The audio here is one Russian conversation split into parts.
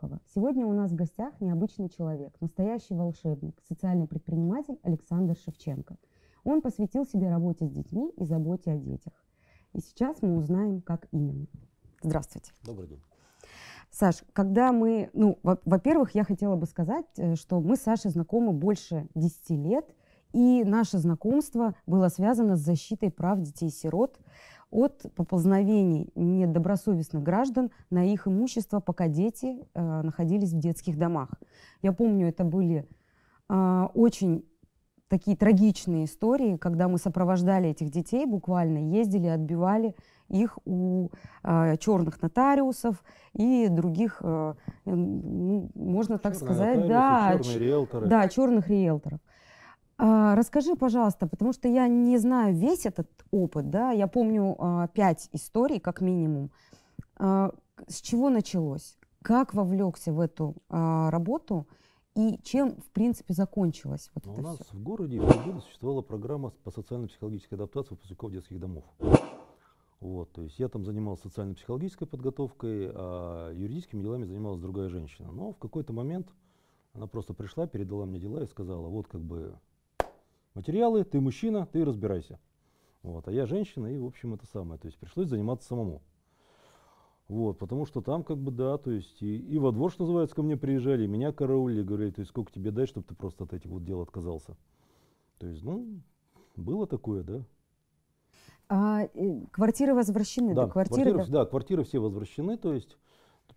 Обухова. Сегодня у нас в гостях необычный человек, настоящий волшебник, социальный предприниматель Александр Шевченко. Он посвятил себе работе с детьми и заботе о детях. И сейчас мы узнаем, как именно. Здравствуйте. Добрый день. Саш, когда мы, ну, во-первых, я хотела бы сказать, э, что мы с Сашей знакомы больше 10 лет, и наше знакомство было связано с защитой прав детей-сирот, от поползновений недобросовестных граждан на их имущество, пока дети э, находились в детских домах. Я помню, это были э, очень такие трагичные истории, когда мы сопровождали этих детей, буквально ездили, отбивали их у э, черных нотариусов и других, э, ну, можно Черные так сказать, да, да, черных риэлторов. А, расскажи, пожалуйста, потому что я не знаю весь этот опыт, да, я помню а, пять историй как минимум. А, с чего началось? Как вовлекся в эту работу? И чем, в принципе, закончилось вот ну, это У нас все? в городе в году существовала программа по социально-психологической адаптации выпускников детских домов. Вот, то есть я там занимался социально-психологической подготовкой, а юридическими делами занималась другая женщина. Но в какой-то момент она просто пришла, передала мне дела и сказала, вот как бы материалы, ты мужчина, ты разбирайся. Вот, а я женщина, и, в общем, это самое. То есть пришлось заниматься самому. Вот, потому что там, как бы, да, то есть, и, и во двор, что называется, ко мне приезжали, и меня караулили, говорили, то есть, сколько тебе дать, чтобы ты просто от этих вот дел отказался. То есть, ну, было такое, да. А квартиры возвращены? Да, квартиры, квартиры, да? да, квартиры все возвращены, то есть,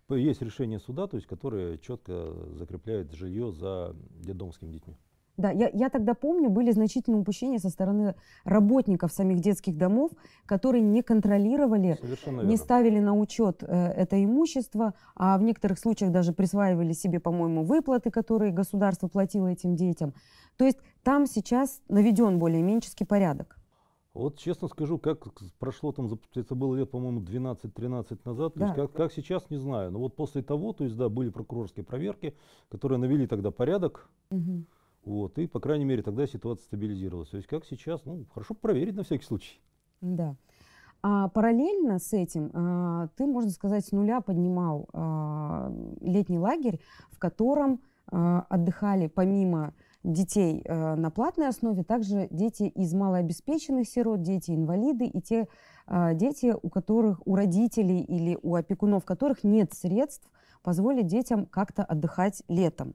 есть решение суда, то есть, которое четко закрепляет жилье за детдомскими детьми. Да, я, я тогда помню, были значительные упущения со стороны работников самих детских домов, которые не контролировали, не ставили на учет э, это имущество, а в некоторых случаях даже присваивали себе, по-моему, выплаты, которые государство платило этим детям. То есть там сейчас наведен более-меньшеский порядок. Вот честно скажу, как прошло там, это было лет, по-моему, 12-13 назад, да. есть как, как сейчас, не знаю. Но вот после того, то есть да, были прокурорские проверки, которые навели тогда порядок. Угу. Вот, и, по крайней мере, тогда ситуация стабилизировалась. То есть как сейчас, ну, хорошо проверить на всякий случай. Да. А параллельно с этим а, ты, можно сказать, с нуля поднимал а, летний лагерь, в котором а, отдыхали помимо детей а, на платной основе, также дети из малообеспеченных сирот, дети-инвалиды и те а, дети, у которых, у родителей или у опекунов которых нет средств позволить детям как-то отдыхать летом.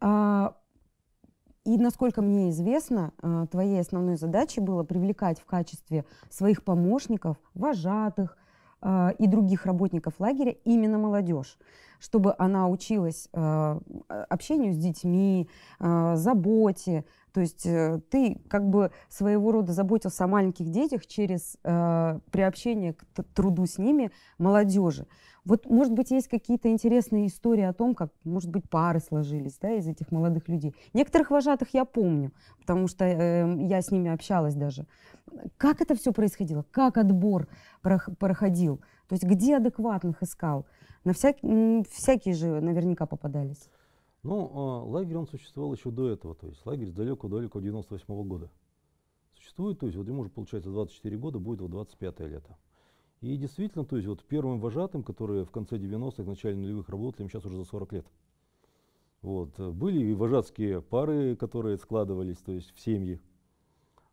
А, и, насколько мне известно, э, твоей основной задачей было привлекать в качестве своих помощников, вожатых э, и других работников лагеря именно молодежь, чтобы она училась э, общению с детьми, заботе. То есть ты как бы своего рода заботился о маленьких детях через приобщение к труду с ними молодежи. Вот, может быть, есть какие-то интересные истории о том, как, может быть, пары сложились да, из этих молодых людей. Некоторых вожатых я помню, потому что э, я с ними общалась даже. Как это все происходило? Как отбор проходил? То есть где адекватных искал? На всяк... Всякие же наверняка попадались. Ну, а, лагерь, он существовал еще до этого. То есть лагерь далеко-далеко 98 -го года существует. То есть вот ему уже, получается, 24 года, будет вот 25 лето. И действительно, то есть вот первым вожатым, которые в конце 90-х, начале нулевых работали, им сейчас уже за 40 лет. Вот. Э, были и вожатские пары, которые складывались, то есть в семьи.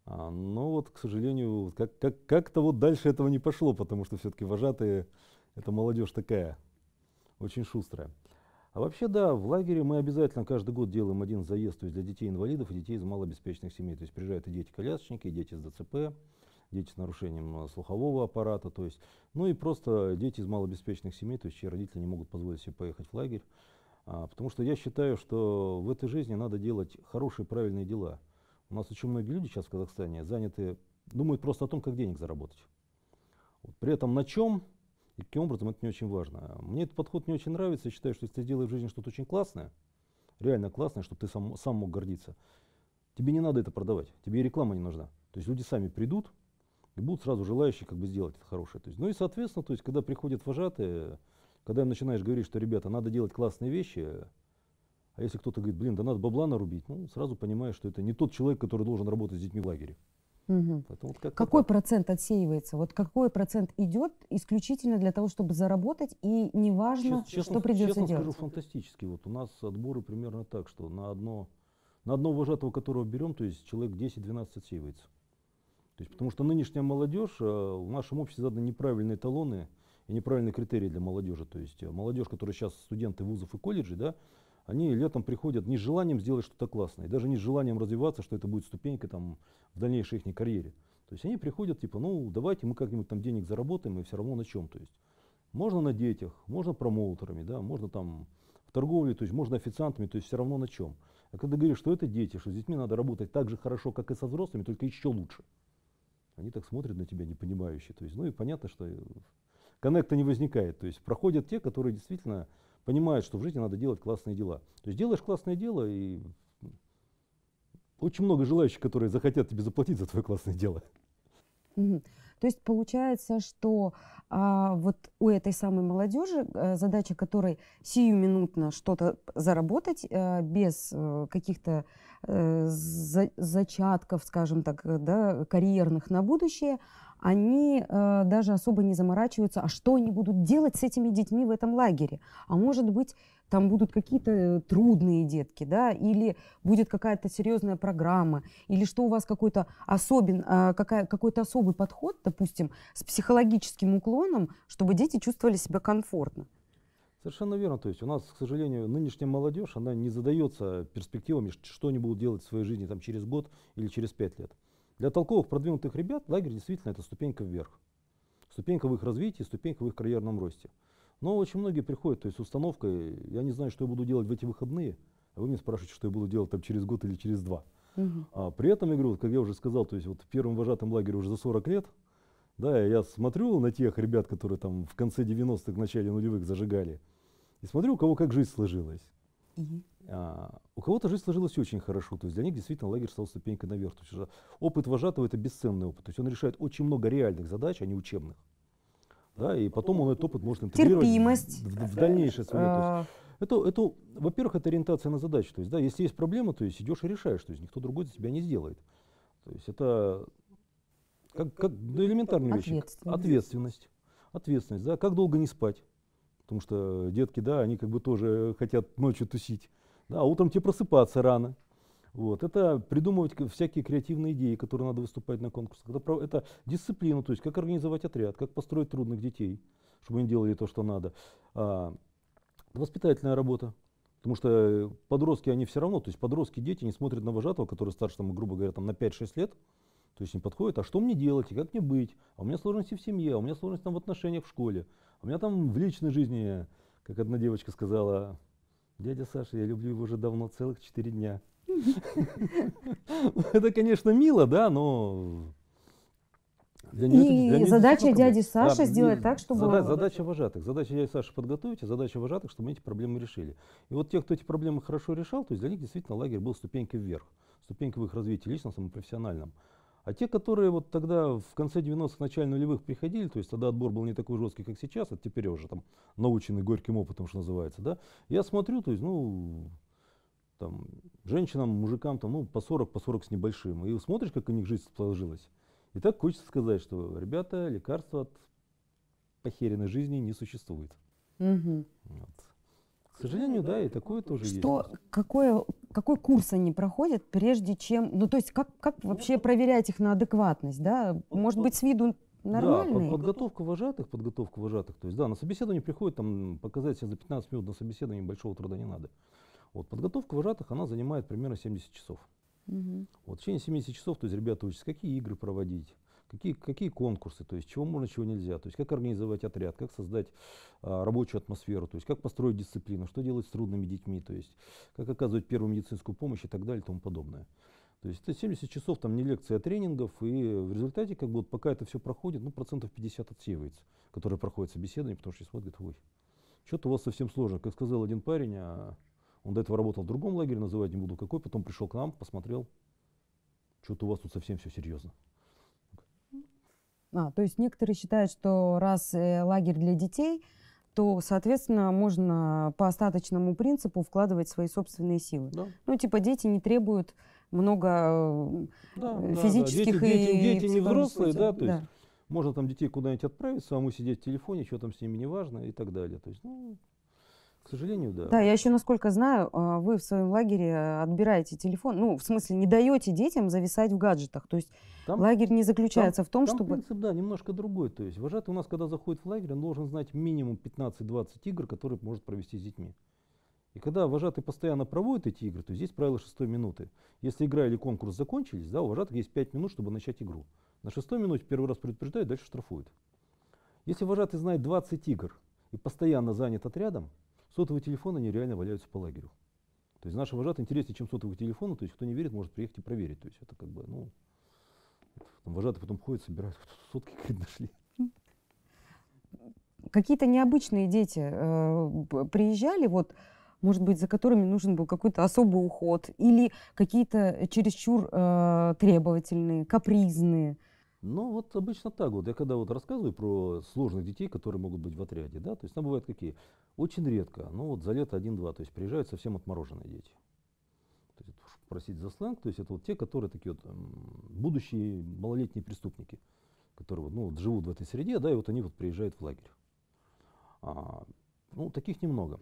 А, но вот, к сожалению, как-то как, как, вот дальше этого не пошло, потому что все-таки вожатые, это молодежь такая, очень шустрая. А вообще, да, в лагере мы обязательно каждый год делаем один заезд то есть для детей-инвалидов и детей из малообеспеченных семей. То есть приезжают и дети-колясочники, и дети с ДЦП, дети с нарушением э, слухового аппарата, то есть, ну и просто дети из малообеспеченных семей, то есть чьи родители не могут позволить себе поехать в лагерь. А, потому что я считаю, что в этой жизни надо делать хорошие, правильные дела. У нас очень многие люди сейчас в Казахстане заняты, думают просто о том, как денег заработать. Вот, при этом на чем и каким образом, это не очень важно. Мне этот подход не очень нравится. Я считаю, что если ты делаешь в жизни что-то очень классное, реально классное, чтобы ты сам, сам мог гордиться, тебе не надо это продавать, тебе и реклама не нужна. То есть люди сами придут, и будут сразу желающие как бы сделать это хорошее. То есть, ну и соответственно, то есть, когда приходят вожатые, когда им начинаешь говорить, что, ребята, надо делать классные вещи, а если кто-то говорит, блин, да надо бабла нарубить, ну, сразу понимаешь, что это не тот человек, который должен работать с детьми в лагере. Угу. вот как какой так. процент отсеивается? Вот какой процент идет исключительно для того, чтобы заработать, и неважно, Чест, честно, что придется честно делать? Честно скажу, фантастически. Вот у нас отборы примерно так, что на одно, на одного вожатого, которого берем, то есть человек 10-12 отсеивается. То есть, потому что нынешняя молодежь, э, в нашем обществе заданы неправильные талоны и неправильные критерии для молодежи. То есть э, молодежь, которая сейчас студенты вузов и колледжей, да, они летом приходят не с желанием сделать что-то классное, и даже не с желанием развиваться, что это будет ступенька там, в дальнейшей их карьере. То есть они приходят, типа, ну давайте мы как-нибудь там денег заработаем, и все равно на чем. То есть можно на детях, можно промоутерами, да, можно там в торговле, то есть можно официантами, то есть все равно на чем. А когда говоришь, что это дети, что с детьми надо работать так же хорошо, как и со взрослыми, только еще лучше – они так смотрят на тебя непонимающе. То есть, ну и понятно, что э, коннекта не возникает. То есть проходят те, которые действительно понимают, что в жизни надо делать классные дела. То есть делаешь классное дело, и очень много желающих, которые захотят тебе заплатить за твое классное дело. То есть получается, что а, вот у этой самой молодежи, а, задача которой сиюминутно что-то заработать а, без а, каких-то Э, зачатков, скажем так, э, да, карьерных на будущее, они э, даже особо не заморачиваются, а что они будут делать с этими детьми в этом лагере. А может быть, там будут какие-то трудные детки, да, или будет какая-то серьезная программа, или что у вас какой-то особен, э, какая, какой-то особый подход, допустим, с психологическим уклоном, чтобы дети чувствовали себя комфортно. Совершенно верно. То есть у нас, к сожалению, нынешняя молодежь, она не задается перспективами, что они будут делать в своей жизни там, через год или через пять лет. Для толковых продвинутых ребят лагерь действительно это ступенька вверх. Ступенька в их развитии, ступенька в их карьерном росте. Но очень многие приходят, то есть с установкой, я не знаю, что я буду делать в эти выходные, а вы меня спрашиваете, что я буду делать там через год или через два. Угу. А, при этом, я говорю, как я уже сказал, то есть вот в первом вожатом лагере уже за 40 лет, да, я смотрю на тех ребят, которые там в конце 90-х, начале нулевых зажигали, и смотрю, у кого как жизнь сложилась. И? А, у кого-то жизнь сложилась очень хорошо. То есть для них действительно лагерь стал ступенькой наверх. То есть опыт вожатого – это бесценный опыт. То есть он решает очень много реальных задач, а не учебных. Да, и потом он этот опыт может интегрировать Терпимость. в, в, в дальнейшее свое. То есть, а. это, это, во-первых, это ориентация на задачу. То есть, да, если есть проблема, то есть идешь и решаешь, то есть никто другой за тебя не сделает. То есть это как, как да, элементарные вещи. Ответственность. Ответственность. Ответственность, да, как долго не спать. Потому что детки, да, они как бы тоже хотят ночью тусить. Да, а утром тебе просыпаться рано. Вот. Это придумывать всякие креативные идеи, которые надо выступать на конкурсах. Это, это дисциплина, то есть как организовать отряд, как построить трудных детей, чтобы они делали то, что надо. А, воспитательная работа. Потому что э, подростки, они все равно, то есть подростки, дети, не смотрят на вожатого, который старше, там, грубо говоря, там, на 5-6 лет, то есть им подходит, а что мне делать и как мне быть? А у меня сложности в семье, а у меня сложности там, в отношениях в школе. У меня там в личной жизни, как одна девочка сказала, дядя Саша, я люблю его уже давно, целых четыре дня. Это, конечно, мило, да, но... И задача дяди Саши сделать так, чтобы... Задача вожатых. Задача дяди Саши подготовить, а задача вожатых, чтобы мы эти проблемы решили. И вот те, кто эти проблемы хорошо решал, то есть для них действительно лагерь был ступенькой вверх, ступенькой в их развитии личностном и профессиональном. А те, которые вот тогда в конце 90-х, начале нулевых приходили, то есть тогда отбор был не такой жесткий, как сейчас, а теперь уже там научены горьким опытом, что называется, да, я смотрю, то есть, ну, там, женщинам, мужикам, там, ну, по 40, по 40 с небольшим, и смотришь, как у них жизнь сложилась. И так хочется сказать, что, ребята, лекарства от похеренной жизни не существует. Угу. Вот. К сожалению, да, и такое тоже что, есть. Какое, какой курс они проходят, прежде чем... Ну, то есть как, как ну, вообще проверять их на адекватность, да? Может быть, с виду нормальные? Да, подготовка вожатых, подготовка вожатых. То есть, да, на собеседование приходит, там, показать себя за 15 минут на собеседование большого труда не надо. Вот, подготовка вожатых, она занимает примерно 70 часов. Угу. Вот, в течение 70 часов, то есть ребята учатся, какие игры проводить, какие, какие конкурсы, то есть чего можно, чего нельзя, то есть как организовать отряд, как создать а, рабочую атмосферу, то есть как построить дисциплину, что делать с трудными детьми, то есть как оказывать первую медицинскую помощь и так далее и тому подобное. То есть это 70 часов там не лекции, а тренингов, и в результате, как бы вот пока это все проходит, ну, процентов 50 отсеивается, которые проходят собеседование, потому что смотрят, говорят, ой, что-то у вас совсем сложно. Как сказал один парень, а он до этого работал в другом лагере, называть не буду какой, потом пришел к нам, посмотрел, что-то у вас тут совсем все серьезно. А, то есть некоторые считают, что раз э, лагерь для детей, то, соответственно, можно по остаточному принципу вкладывать свои собственные силы. Да. Ну, типа дети не требуют много э, да, физических да, да. Дети, и дети, дети не взрослые, да, то да. есть можно там детей куда-нибудь отправить, самому сидеть в телефоне, что там с ними не важно и так далее. То есть, ну, к сожалению, да. Да, я еще, насколько знаю, а, вы в своем лагере э, отбираете телефон, ну, в смысле, не даете детям зависать в гаджетах. То есть там, лагерь не заключается там, в том, там чтобы... принцип, да, немножко другой. То есть вожатый у нас, когда заходит в лагерь, он должен знать минимум 15-20 игр, которые может провести с детьми. И когда вожатый постоянно проводит эти игры, то здесь правило шестой минуты. Если игра или конкурс закончились, да, у вожатых есть 5 минут, чтобы начать игру. На шестой минуте первый раз предупреждают, дальше штрафуют. Если вожатый знает 20 игр и постоянно занят отрядом, Сотовые телефоны, они реально валяются по лагерю. То есть наши вожатые интереснее, чем сотовые телефоны. То есть кто не верит, может приехать и проверить. То есть это как бы, ну, там вожатые потом ходят, собирают, сотки какие-то нашли. Какие-то необычные дети э, приезжали, вот, может быть, за которыми нужен был какой-то особый уход, или какие-то чересчур э, требовательные, капризные. Ну, вот обычно так вот. Я когда вот рассказываю про сложных детей, которые могут быть в отряде, да, то есть там бывают какие? Очень редко, ну вот за лето один-два, то есть приезжают совсем отмороженные дети. То есть, просить за сленг, то есть это вот те, которые такие вот будущие малолетние преступники, которые ну, вот живут в этой среде, да, и вот они вот приезжают в лагерь. А, ну, таких немного.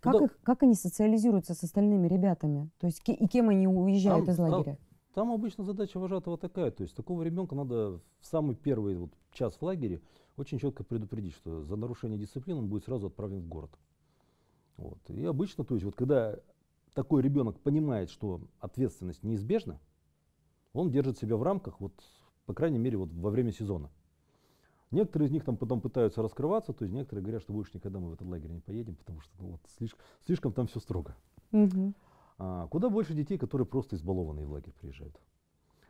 Как, Туда... их, как они социализируются с остальными ребятами? То есть и кем они уезжают там, из лагеря? Там, там обычно задача вожатого такая, то есть такого ребенка надо в самый первый вот час в лагере очень четко предупредить, что за нарушение дисциплины он будет сразу отправлен в город. Вот. И обычно, то есть вот когда такой ребенок понимает, что ответственность неизбежна, он держит себя в рамках, вот, по крайней мере, вот во время сезона. Некоторые из них там потом пытаются раскрываться, то есть некоторые говорят, что больше никогда мы в этот лагерь не поедем, потому что ну, вот, слишком, слишком там все строго. Угу. А, куда больше детей, которые просто избалованные в лагерь приезжают,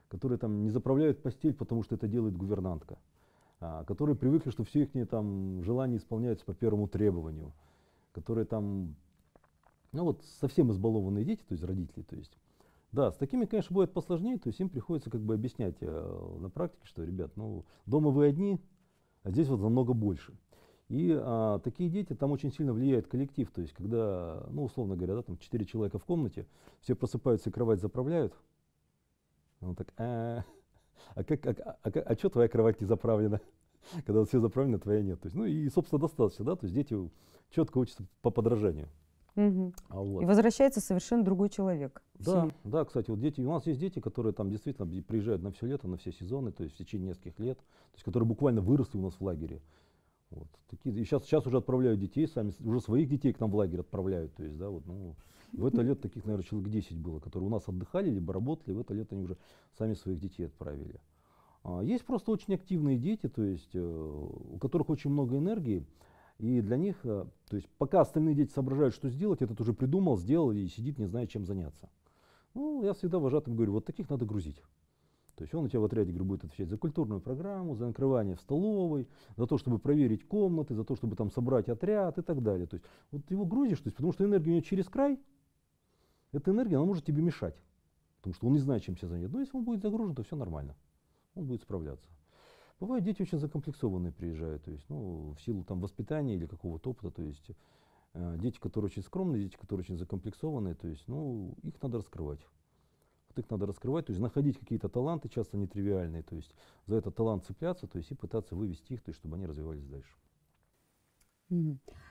которые там не заправляют постель, потому что это делает гувернантка, а, которые привыкли, что все их э, там желания исполняются по первому требованию, которые там, ну вот совсем избалованные дети, то есть родители, то есть. Да, с такими, конечно, будет посложнее, то есть им приходится как бы объяснять э, на практике, что, ребят, ну, дома вы одни, а здесь вот намного больше. И а, такие дети, там очень сильно влияет коллектив. То есть, когда, ну, условно говоря, да, там 4 человека в комнате, все просыпаются и кровать заправляют. Он так, а, а, как, а, а, а, а что твоя кровать не заправлена? Когда вот все заправлены, твоя нет. То есть, ну и, собственно, достаточно, да, то есть дети четко учатся по подражанию. Угу. А вот. И возвращается совершенно другой человек. Да, да, кстати, вот дети, у нас есть дети, которые там действительно приезжают на все лето, на все сезоны, то есть в течение нескольких лет, то есть которые буквально выросли у нас в лагере. Вот. Такие, и сейчас, сейчас уже отправляют детей сами, уже своих детей к нам в лагерь отправляют. То есть, да, вот, ну, в это лет таких, наверное, человек 10 было, которые у нас отдыхали, либо работали, в это лет они уже сами своих детей отправили. А, есть просто очень активные дети, то есть, э, у которых очень много энергии, и для них, э, то есть, пока остальные дети соображают, что сделать, этот уже придумал, сделал и сидит, не зная, чем заняться. Ну, я всегда вожатым говорю, вот таких надо грузить. То есть он у тебя в отряде говорю, будет отвечать за культурную программу, за накрывание в столовой, за то, чтобы проверить комнаты, за то, чтобы там собрать отряд и так далее. То есть вот его грузишь, то есть, потому что энергия у него через край, эта энергия, она может тебе мешать, потому что он не знает, чем себя занять. Но если он будет загружен, то все нормально, он будет справляться. Бывают дети очень закомплексованные приезжают, то есть, ну, в силу там воспитания или какого-то опыта, то есть, э, дети, которые очень скромные, дети, которые очень закомплексованные, то есть, ну, их надо раскрывать. Вот их надо раскрывать, то есть находить какие-то таланты, часто нетривиальные, то есть за этот талант цепляться, то есть и пытаться вывести их, то есть чтобы они развивались дальше.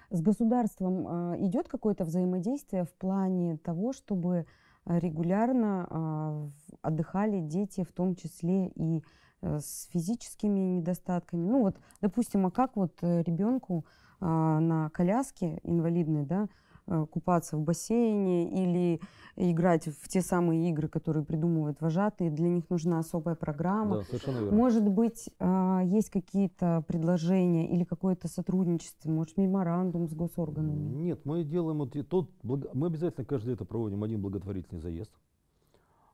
С государством а, идет какое-то взаимодействие в плане того, чтобы а, регулярно а, отдыхали дети, в том числе и э, с физическими недостатками. Ну вот, допустим, а как вот э, ребенку на коляске инвалидной, да, Э, купаться в бассейне или играть в те самые игры, которые придумывают вожатые. Для них нужна особая программа. Да, совершенно верно. Может быть, а, есть какие-то предложения или какое-то сотрудничество, может, меморандум с госорганами? Нет, мы делаем вот тот, мы обязательно каждый лето проводим один благотворительный заезд.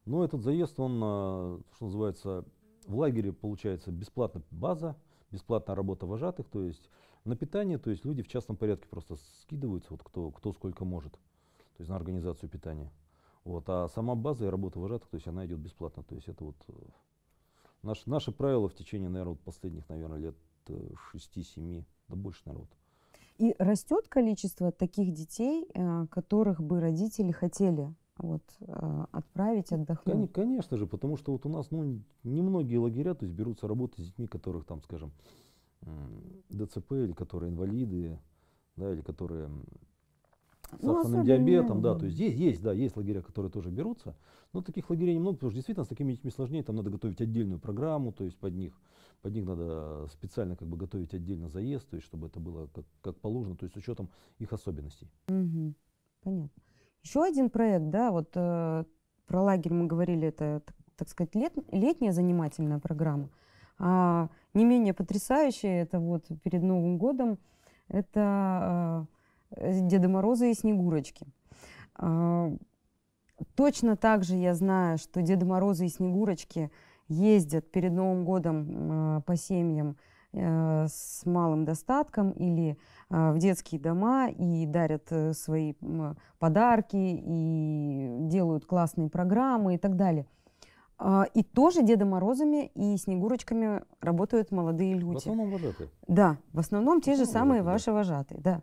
Но этот заезд, он, а, что называется, в лагере получается бесплатная база, бесплатная работа вожатых, то есть на питание, то есть люди в частном порядке просто скидываются, вот кто, кто сколько может, то есть на организацию питания. Вот, а сама база и работа вожатых, то есть она идет бесплатно. То есть это вот э, наш, наши правила в течение, наверное, вот последних, наверное, лет 6-7, э, да больше, наверное, вот. И растет количество таких детей, э, которых бы родители хотели вот, отправить, отдохнуть? Конечно же, потому что вот у нас ну, немногие лагеря то есть берутся работать с детьми, которых там, скажем, ДЦП или которые инвалиды, да, или которые с сахарным ну, диабетом, да, то есть здесь есть, да, есть лагеря, которые тоже берутся, но таких лагерей немного, потому что действительно с такими детьми сложнее, там надо готовить отдельную программу, то есть под них, под них надо специально как бы готовить отдельно заезд, то есть чтобы это было как, как положено, то есть с учетом их особенностей. Угу. Понятно. Еще один проект, да, вот э, про лагерь мы говорили, это, так, сказать, лет, летняя занимательная программа. А не менее потрясающее, это вот перед Новым годом, это а, Деда Мороза и Снегурочки. А, точно так же я знаю, что Деда Мороза и Снегурочки ездят перед Новым годом а, по семьям с малым достатком или в детские дома и дарят э, свои подарки и делают классные программы и так далее. А, и тоже Деда Морозами и Снегурочками работают молодые люди. В основном вожатые. Да, в основном в те же самые вожатые, ваши да. вожатые, да.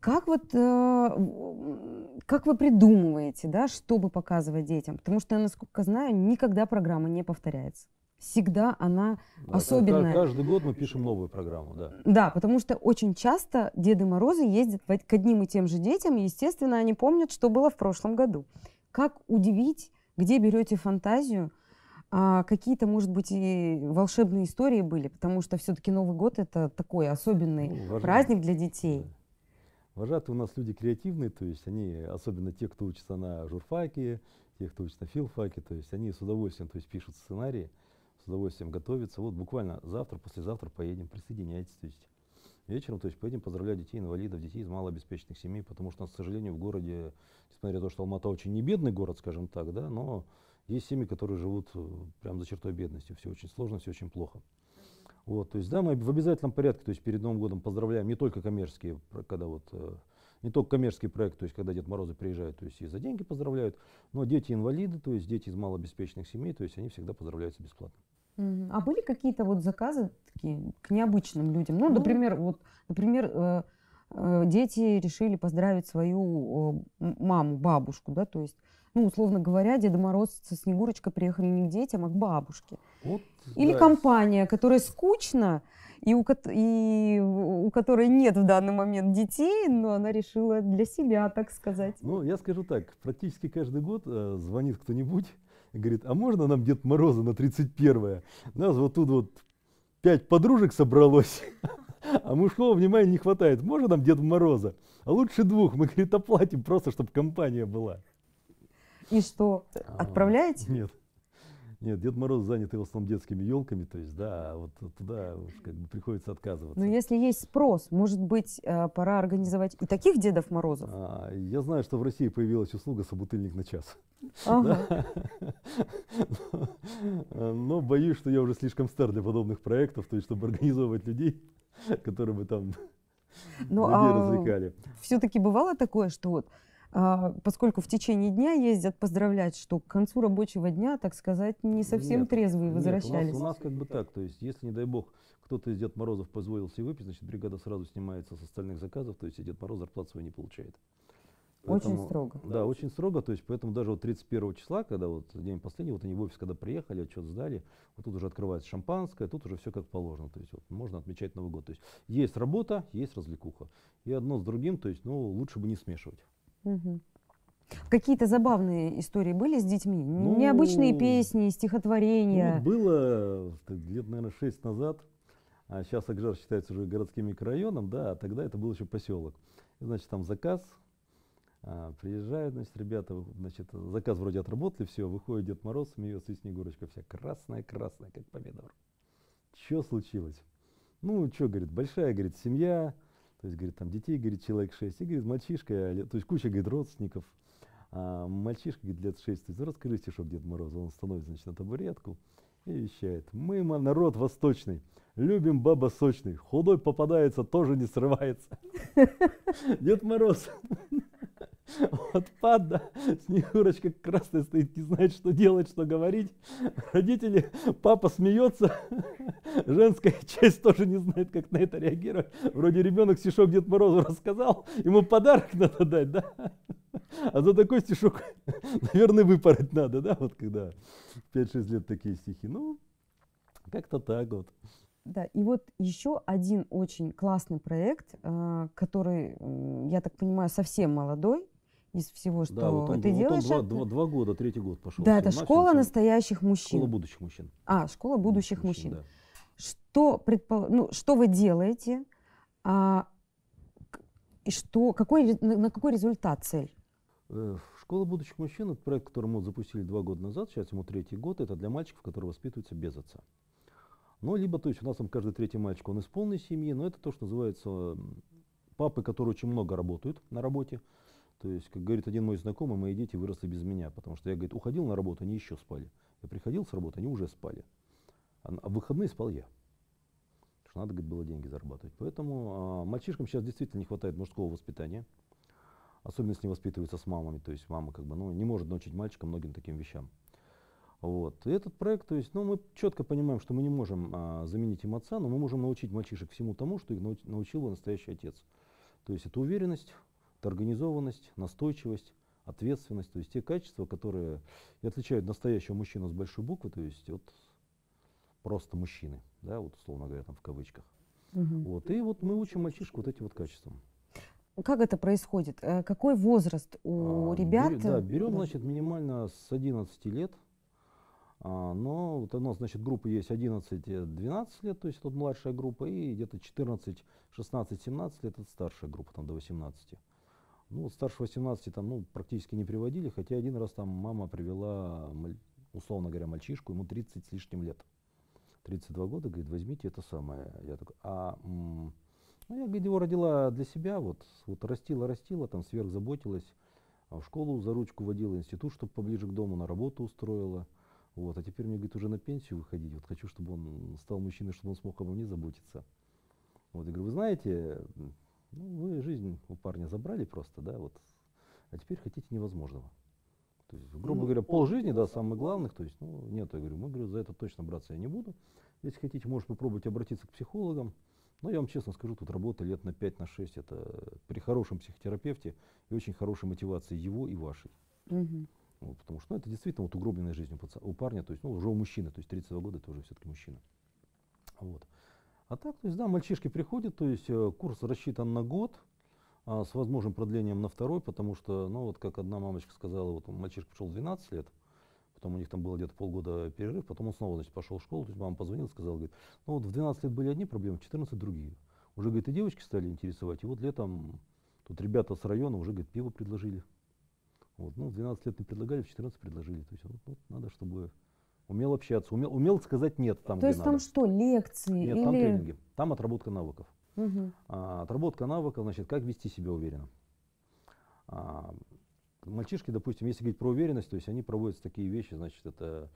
Как вот, э, как вы придумываете, да, чтобы показывать детям? Потому что, насколько знаю, никогда программа не повторяется. Всегда она да, особенная. Каждый год мы пишем новую программу, да. Да, потому что очень часто Деды Морозы ездят к одним и тем же детям, и, естественно, они помнят, что было в прошлом году. Как удивить где берете фантазию, а какие-то, может быть, и волшебные истории были, потому что все-таки Новый год это такой особенный ну, праздник для детей. Вожатые у нас люди креативные, то есть они, особенно те, кто учится на журфаке, те, кто учится на филфаке, то есть они с удовольствием то есть, пишут сценарии, с удовольствием готовятся. Вот буквально завтра, послезавтра поедем, присоединяйтесь. То есть вечером, то есть поедем поздравлять детей инвалидов, детей из малообеспеченных семей, потому что, к сожалению, в городе, несмотря на то, что Алмата очень не бедный город, скажем так, да, но есть семьи, которые живут э, прямо за чертой бедности, все очень сложно, все очень плохо. Вот, то есть, да, мы в обязательном порядке, то есть перед Новым годом поздравляем не только коммерческие, когда вот э, не только коммерческий проект, то есть когда Дед Морозы приезжают, то есть и за деньги поздравляют, но дети инвалиды, то есть дети из малообеспеченных семей, то есть они всегда поздравляются бесплатно. А были какие-то вот заказы такие к необычным людям? Ну, ну например, вот, например, э, э, дети решили поздравить свою маму, бабушку, да, то есть, ну, условно говоря, Деда Мороз со Снегурочкой приехали не к детям, а к бабушке. Вот, Или да. компания, которая скучна и у, и у которой нет в данный момент детей, но она решила для себя, так сказать. Ну, я скажу так, практически каждый год э, звонит кто-нибудь говорит, а можно нам Дед Мороза на 31-е? Нас вот тут вот пять подружек собралось, а мужского внимания не хватает. Можно нам Дед Мороза? А лучше двух. Мы, говорит, оплатим просто, чтобы компания была. И что, а, отправляете? Нет. Нет, Дед Мороз занят в основном детскими елками, то есть, да, а вот туда уж как бы приходится отказываться. Но ну, если есть спрос, может быть, э, пора организовать и таких Дедов Морозов? А, я знаю, что в России появилась услуга собутыльник на час. Ага. Э, но, боюсь, что я уже слишком стар для подобных проектов, то есть, чтобы организовывать людей, которые бы там ну, людей а развлекали. Все-таки бывало такое, что вот а, поскольку в течение дня ездят поздравлять, что к концу рабочего дня, так сказать, не совсем нет, трезвые возвращались. Нет, у, нас, у нас как бы так, то есть если, не дай бог, кто-то из Дед Морозов позволился и выпить, значит бригада сразу снимается с остальных заказов, то есть и Дед Мороз зарплату свою не получает. Поэтому, очень строго. Да, очень строго. То есть, поэтому даже вот 31 числа, когда вот день последний, вот они в офис, когда приехали, отчет сдали, вот тут уже открывается шампанское, тут уже все как положено. То есть, вот, можно отмечать Новый год. То есть, есть работа, есть развлекуха. И одно с другим, то есть, ну, лучше бы не смешивать. Угу. Какие-то забавные истории были с детьми? Ну, Необычные песни, стихотворения? Ну, было лет, наверное, шесть назад. А сейчас Акжар считается уже городским микрорайоном, да, а тогда это был еще поселок. значит, там заказ, а, приезжают, значит, ребята, значит, заказ вроде отработали, все, выходит Дед Мороз, смеется и Снегурочка вся красная-красная, как помидор. Что случилось? Ну, что, говорит, большая, говорит, семья, то есть, говорит, там детей, говорит, человек 6, и, говорит, мальчишка, то есть куча, говорит, родственников, а мальчишка, говорит, лет 6, то есть, расскажи стишок Дед Мороза, он становится, значит, на табуретку и вещает. Мы, народ восточный, любим баба сочный, худой попадается, тоже не срывается. Дед Мороз. Вот падда, Снегурочка красная стоит, не знает, что делать, что говорить. Родители, папа смеется, женская часть тоже не знает, как на это реагировать. Вроде ребенок стишок Дед Морозу рассказал, ему подарок надо дать, да? А за такой стишок, наверное, выпороть надо, да, вот когда 5-6 лет такие стихи. Ну, как-то так вот. Да, и вот еще один очень классный проект, э, который, я так понимаю, совсем молодой, из всего, что да, вот он, ты вот делаешь. Он два, два, два года, третий год пошел. Да, это школа настоящих мужчин. Школа будущих мужчин. А, школа будущих, мужчин. мужчин. Да. Что, предпол... ну, что вы делаете? А, и что, какой, на какой результат цель? Э, школа будущих мужчин – это проект, который мы запустили два года назад, сейчас ему третий год. Это для мальчиков, которые воспитываются без отца. Ну, либо, то есть у нас там каждый третий мальчик, он из полной семьи, но это то, что называется папы, которые очень много работают на работе, то есть, как говорит один мой знакомый, мои дети выросли без меня, потому что я, говорит, уходил на работу, они еще спали. Я приходил с работы, они уже спали. А, а в выходные спал я. Потому что надо, говорит, было деньги зарабатывать. Поэтому а, мальчишкам сейчас действительно не хватает мужского воспитания. Особенно если не воспитываются с мамами. То есть мама как бы ну, не может научить мальчика многим таким вещам. Вот. И этот проект, то есть, ну, мы четко понимаем, что мы не можем а, заменить им отца, но мы можем научить мальчишек всему тому, что их науч, научил бы настоящий отец. То есть это уверенность, это организованность, настойчивость, ответственность, то есть те качества, которые и отличают настоящего мужчину с большой буквы, то есть вот просто мужчины, да, вот условно говоря, там в кавычках. Угу. Вот, и вот мы учим мальчишку вот этим вот качествам. Как это происходит? Э, какой возраст у а, ребят? Бер, да, берем, значит, минимально с 11 лет. А, но вот у нас, значит, группы есть 11-12 э, лет, то есть тут младшая группа, и где-то 14, 16, 17 лет это старшая группа, там до 18. Ну, старше 18 там, ну, практически не приводили, хотя один раз там мама привела, условно говоря, мальчишку, ему 30 с лишним лет. 32 года, говорит, возьмите это самое. Я такой, а, ну, я, говорит, его родила для себя, вот, вот растила, растила, там, сверхзаботилась, заботилась, в школу за ручку водила, институт, чтобы поближе к дому, на работу устроила. Вот, а теперь мне, говорит, уже на пенсию выходить, вот хочу, чтобы он стал мужчиной, чтобы он смог обо мне заботиться. Вот, я говорю, вы знаете, ну, вы жизнь у парня забрали просто, да, вот, а теперь хотите невозможного. То есть, грубо ну, говоря, пол жизни, да, самых главных, то есть, ну, нет, я говорю, мы, говорю, за это точно браться я не буду. Если хотите, можете попробовать обратиться к психологам. Но я вам честно скажу, тут работа лет на 5-6, на 6, это при хорошем психотерапевте и очень хорошей мотивации его и вашей. Угу. Вот, потому что ну, это действительно вот угробленная жизнь у, паца, у парня, то есть, ну, уже у мужчины, то есть 32 года это уже все-таки мужчина. Вот. А так, то есть, да, мальчишки приходят, то есть э, курс рассчитан на год, а, с возможным продлением на второй, потому что, ну вот как одна мамочка сказала, вот мальчишка пришел 12 лет, потом у них там было где-то полгода перерыв, потом он снова, значит, пошел в школу, то есть мама позвонила, сказала, говорит, ну вот в 12 лет были одни проблемы, в 14 другие. Уже, говорит, и девочки стали интересовать, и вот летом тут ребята с района уже, говорит, пиво предложили. Вот, ну, в 12 лет не предлагали, в 14 предложили. То есть вот, вот, надо, чтобы умел общаться, умел, умел сказать нет там, То где есть надо. там что, лекции? Нет, или... там тренинги, там отработка навыков. Угу. А, отработка навыков, значит, как вести себя уверенно. А, мальчишки, допустим, если говорить про уверенность, то есть они проводят такие вещи, значит, это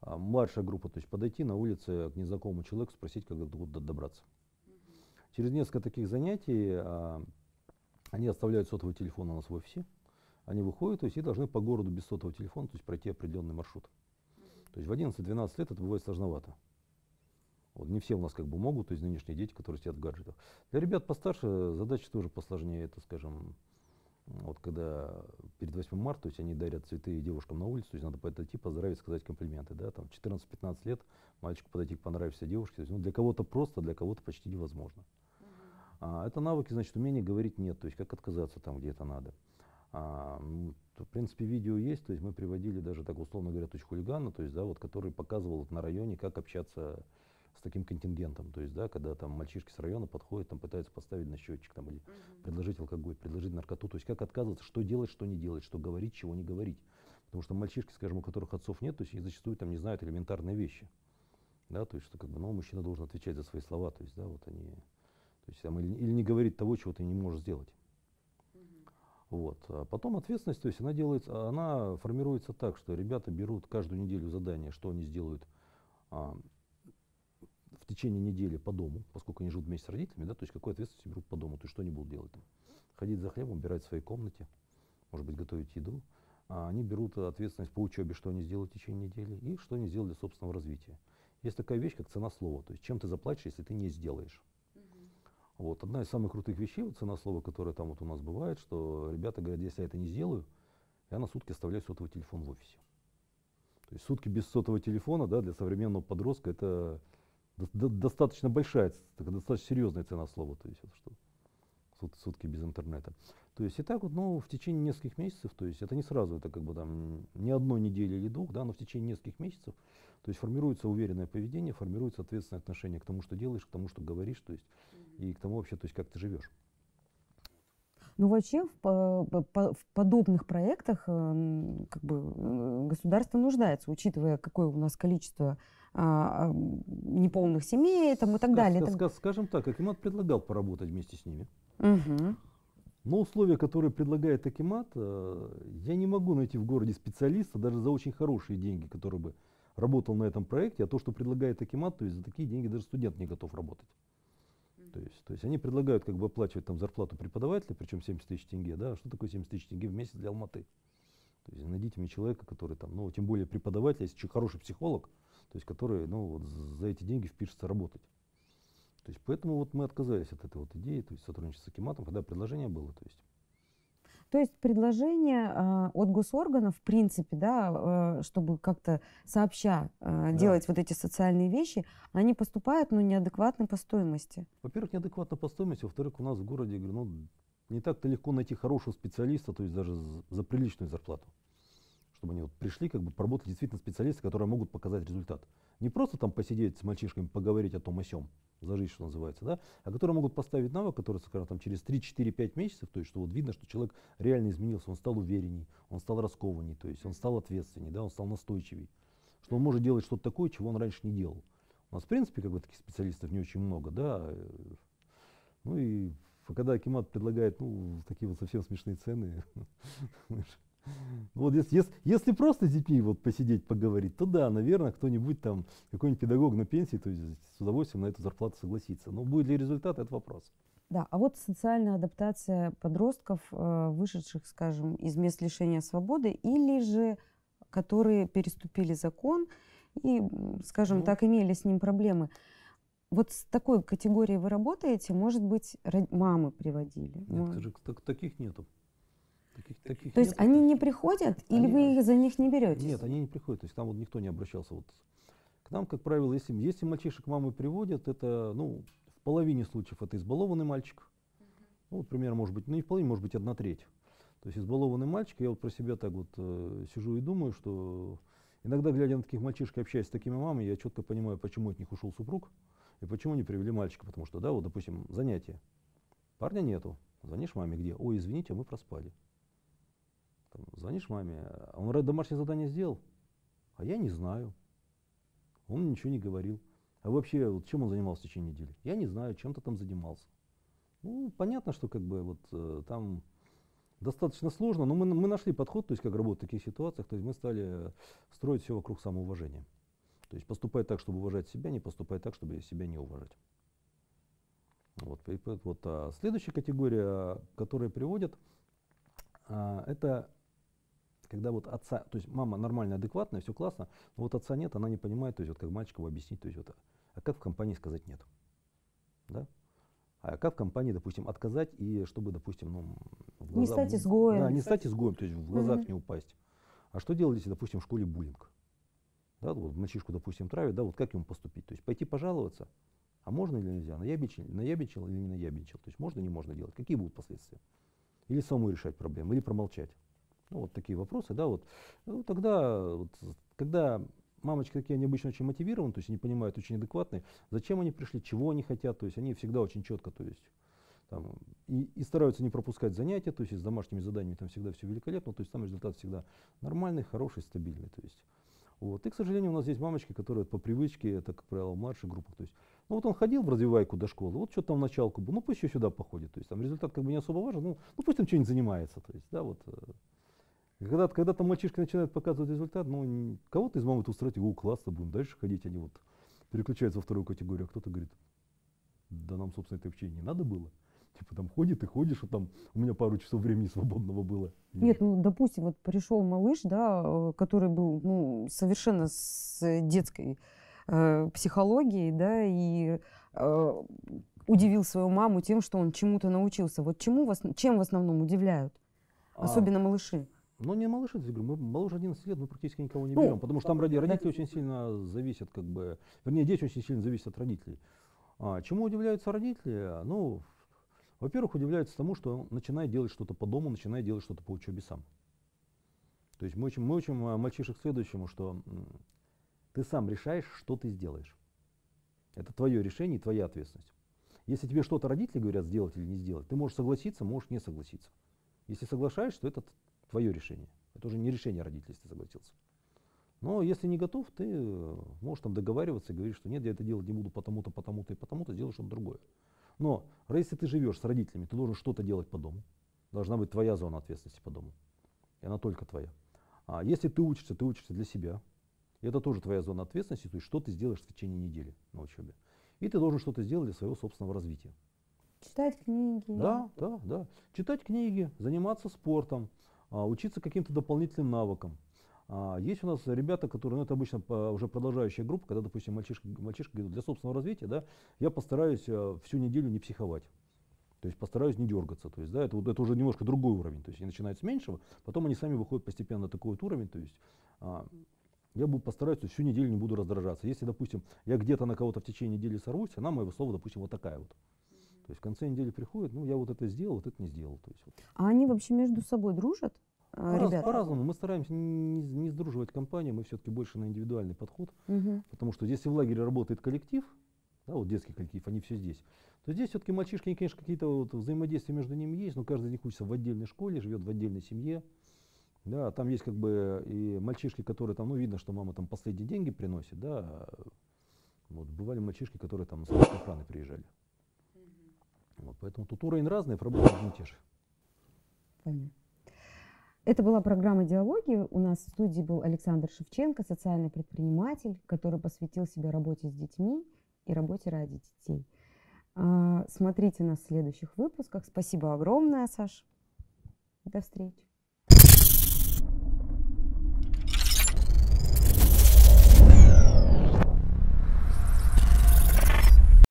а, младшая группа, то есть подойти на улице к незнакомому человеку, спросить, как до добраться. Через несколько таких занятий а, они оставляют сотовый телефон у нас в офисе, они выходят то есть, и должны по городу без сотового телефона то есть, пройти определенный маршрут. То есть в 11-12 лет это бывает сложновато. Вот не все у нас как бы могут, то есть нынешние дети, которые сидят в гаджетах. Для ребят постарше задача тоже посложнее, это, скажем, вот когда перед 8 марта, то есть они дарят цветы девушкам на улице, то есть надо подойти, типа поздравить, сказать комплименты, да, там 14-15 лет мальчику подойти к понравившейся девушке, то есть, ну, для кого-то просто, для кого-то почти невозможно. А, это навыки, значит, умение говорить нет, то есть как отказаться там, где это надо. А, ну, в принципе, видео есть, то есть мы приводили даже, так условно говоря, точку хулигана, то есть, да, вот, который показывал на районе, как общаться с таким контингентом, то есть, да, когда там мальчишки с района подходят, там пытаются поставить на счетчик, там, или угу. предложить алкоголь, предложить наркоту, то есть, как отказываться, что делать, что не делать, что говорить, чего не говорить. Потому что мальчишки, скажем, у которых отцов нет, то есть, они зачастую там не знают элементарные вещи, да, то есть, что, как бы, ну, мужчина должен отвечать за свои слова, то есть, да, вот они, то есть, там, или, или не говорить того, чего ты не можешь сделать. Вот. А потом ответственность, то есть она, делается, она формируется так, что ребята берут каждую неделю задание, что они сделают а, в течение недели по дому, поскольку они живут вместе с родителями, да, то есть какую ответственность берут по дому, то есть что они будут делать там. Ходить за хлебом, убирать в своей комнате, может быть, готовить еду. А они берут ответственность по учебе, что они сделают в течение недели и что они сделали для собственного развития. Есть такая вещь, как цена слова, то есть чем ты заплатишь, если ты не сделаешь. Вот. Одна из самых крутых вещей, вот цена слова, которое там вот у нас бывает, что ребята говорят, если я это не сделаю, я на сутки оставляю сотовый телефон в офисе. То есть сутки без сотового телефона да, для современного подростка это достаточно большая, достаточно серьезная цена слова. То есть, вот, что сутки без интернета. То есть и так вот, ну, в течение нескольких месяцев, то есть это не сразу, это как бы там не одной недели или двух, да, но в течение нескольких месяцев, то есть формируется уверенное поведение, формируется ответственное отношение к тому, что делаешь, к тому, что говоришь, то есть и к тому вообще, то есть как ты живешь. Ну вообще в, в подобных проектах э, как бы, э, государство нуждается, учитывая, какое у нас количество а, а неполных семей там, и так Ск- далее. Ск- там... Скажем так, Акимат предлагал поработать вместе с ними. Угу. Но условия, которые предлагает Акимат, э, я не могу найти в городе специалиста даже за очень хорошие деньги, который бы работал на этом проекте. А то, что предлагает Акимат, то есть за такие деньги даже студент не готов работать то есть, то есть они предлагают как бы оплачивать там зарплату преподавателя, причем 70 тысяч тенге, да, а что такое 70 тысяч тенге в месяц для Алматы? То есть найдите мне человека, который там, ну, тем более преподаватель, если человек хороший психолог, то есть который, ну, вот за эти деньги впишется работать. То есть поэтому вот мы отказались от этой вот идеи, то есть сотрудничества с Акиматом, когда предложение было, то есть то есть предложение а, от госоргана, в принципе, да, а, чтобы как-то сообща а, да. делать вот эти социальные вещи, они поступают, но ну, неадекватно по стоимости. Во-первых, неадекватно по стоимости, во-вторых, у нас в городе, говорю, ну, не так-то легко найти хорошего специалиста, то есть даже за приличную зарплату чтобы они вот пришли, как бы поработали действительно специалисты, которые могут показать результат. Не просто там посидеть с мальчишками, поговорить о том о сем, за жизнь, что называется, да, а которые могут поставить навык, который, скажем, там, через 3-4-5 месяцев, то есть, что вот видно, что человек реально изменился, он стал уверенней, он стал раскованней, то есть он стал ответственней, да, он стал настойчивей, что он может делать что-то такое, чего он раньше не делал. У нас, в принципе, как бы таких специалистов не очень много, да, ну и когда Акимат предлагает ну, такие вот совсем смешные цены, ну, вот если, если, если просто с детьми вот посидеть, поговорить, то да, наверное, кто-нибудь там, какой-нибудь педагог на пенсии, то есть с удовольствием на эту зарплату согласится. Но будет ли результат, это вопрос. Да, а вот социальная адаптация подростков, э, вышедших, скажем, из мест лишения свободы, или же которые переступили закон и, скажем ну. так, имели с ним проблемы. Вот с такой категорией вы работаете, может быть, мамы приводили? Нет, мамы. Так, таких нету. Таких, таких То нет. есть они не приходят или вы их за них не берете? Нет, они не приходят. То есть там вот никто не обращался. Вот. К нам, как правило, если, если мальчишек мамы приводят, это ну, в половине случаев это избалованный мальчик. Ну, вот пример может быть, ну не в половине, может быть, одна треть. То есть избалованный мальчик, я вот про себя так вот э, сижу и думаю, что иногда, глядя на таких мальчишек, общаясь с такими мамами, я четко понимаю, почему от них ушел супруг и почему не привели мальчика. Потому что, да, вот, допустим, занятие. Парня нету. Звонишь маме, где? Ой, извините, мы проспали. Там, звонишь маме, а он домашнее задание сделал? А я не знаю. Он ничего не говорил. А вообще, вот чем он занимался в течение недели? Я не знаю, чем-то там занимался. Ну, понятно, что как бы вот э, там достаточно сложно, но мы, мы нашли подход, то есть как работать в таких ситуациях, то есть мы стали строить все вокруг самоуважения. То есть поступать так, чтобы уважать себя, не поступать так, чтобы себя не уважать. Вот, вот, а следующая категория, которая приводит, а, это когда вот отца, то есть мама нормально, адекватная, все классно, но вот отца нет, она не понимает, то есть вот как мальчику объяснить, то есть вот, а как в компании сказать нет? Да? А как в компании, допустим, отказать и чтобы, допустим, ну, в глаза, не стать изгоем. Да, не стать изгоем, то есть в глазах угу. не упасть. А что делать, если, допустим, в школе буллинг? Да, вот мальчишку, допустим, травят, да, вот как ему поступить? То есть пойти пожаловаться, а можно или нельзя, наябичил, наябичил или не наябичил? То есть можно, не можно делать? Какие будут последствия? Или самому решать проблему, или промолчать? Ну, вот такие вопросы, да, вот. Ну, тогда, вот, когда мамочки такие, они обычно очень мотивированы, то есть они понимают, очень адекватные, зачем они пришли, чего они хотят, то есть они всегда очень четко, то есть там, и, и стараются не пропускать занятия, то есть с домашними заданиями там всегда все великолепно, то есть там результат всегда нормальный, хороший, стабильный, то есть. Вот. И, к сожалению, у нас есть мамочки, которые по привычке, это, как правило, в младших группах. То есть, ну вот он ходил в развивайку до школы, вот что-то там в началку был, ну пусть еще сюда походит. То есть там результат как бы не особо важен, ну, ну пусть он что-нибудь занимается. То есть, да, вот, э. Когда, когда там мальчишки начинают показывать результат, ну, кого-то из мамы устроить, его классно, будем дальше ходить, они вот переключаются во вторую категорию, а кто-то говорит, да нам, собственно, это вообще не надо было. Типа там ходит и ходишь, а там у меня пару часов времени свободного было. Нет, ну, допустим, вот пришел малыш, да, э, который был, ну, совершенно с детской э, психологией, да, и э, удивил свою маму тем, что он чему-то научился. Вот чему вас, чем в основном удивляют? А. Особенно а, малыши. Ну, не малыши, я говорю, мы моложе 11 лет мы практически никого не ну, берем, потому что там родители, родители очень сильно зависят, как бы, вернее, дети очень сильно зависят от родителей. А, чему удивляются родители? Ну, во-первых, удивляются тому, что начинает делать что-то по дому, начинает делать что-то по учебе сам. То есть мы учим, мы учим э, мальчишек следующему, что ты сам решаешь, что ты сделаешь. Это твое решение и твоя ответственность. Если тебе что-то родители говорят сделать или не сделать, ты можешь согласиться, можешь не согласиться. Если соглашаешься, то это Твое решение. Это уже не решение родителей, если ты согласился. Но если не готов, ты э, можешь там договариваться и говорить, что нет, я это делать не буду потому-то, потому-то и потому-то, сделаешь что-то другое. Но если ты живешь с родителями, ты должен что-то делать по дому. Должна быть твоя зона ответственности по дому. И она только твоя. А если ты учишься, ты учишься для себя. И это тоже твоя зона ответственности, то есть что ты сделаешь в течение недели на учебе. И ты должен что-то сделать для своего собственного развития. Читать книги. Да, да, да. Читать книги, заниматься спортом. А, учиться каким-то дополнительным навыкам. А, есть у нас ребята, которые, ну это обычно уже продолжающая группа, когда, допустим, мальчишка, мальчишка идут для собственного развития, да, я постараюсь э, всю неделю не психовать. То есть постараюсь не дергаться. То есть, да, это, это уже немножко другой уровень. То есть они начинают с меньшего, потом они сами выходят постепенно на такой вот уровень. То есть а, я буду постараться всю неделю не буду раздражаться. Если, допустим, я где-то на кого-то в течение недели сорвусь, она моего слова, допустим, вот такая вот. То есть в конце недели приходят, ну я вот это сделал, вот это не сделал. То есть, вот. А они вообще между собой дружат? Э, по-разному. Раз, по мы стараемся не, не сдруживать компанию, мы все-таки больше на индивидуальный подход. Угу. Потому что если в лагере работает коллектив, да, вот детский коллектив, они все здесь, то здесь все-таки мальчишки, конечно, какие-то вот взаимодействия между ними есть, но каждый из них учится в отдельной школе, живет в отдельной семье. Да, там есть как бы и мальчишки, которые там, ну, видно, что мама там последние деньги приносит, да. А вот бывали мальчишки, которые там на охраны приезжали. Вот, поэтому тут уровень разный, проблемы одни и те же. Понятно. Это была программа «Диалоги». У нас в студии был Александр Шевченко, социальный предприниматель, который посвятил себя работе с детьми и работе ради детей. А, смотрите нас в следующих выпусках. Спасибо огромное, Саш. До встречи.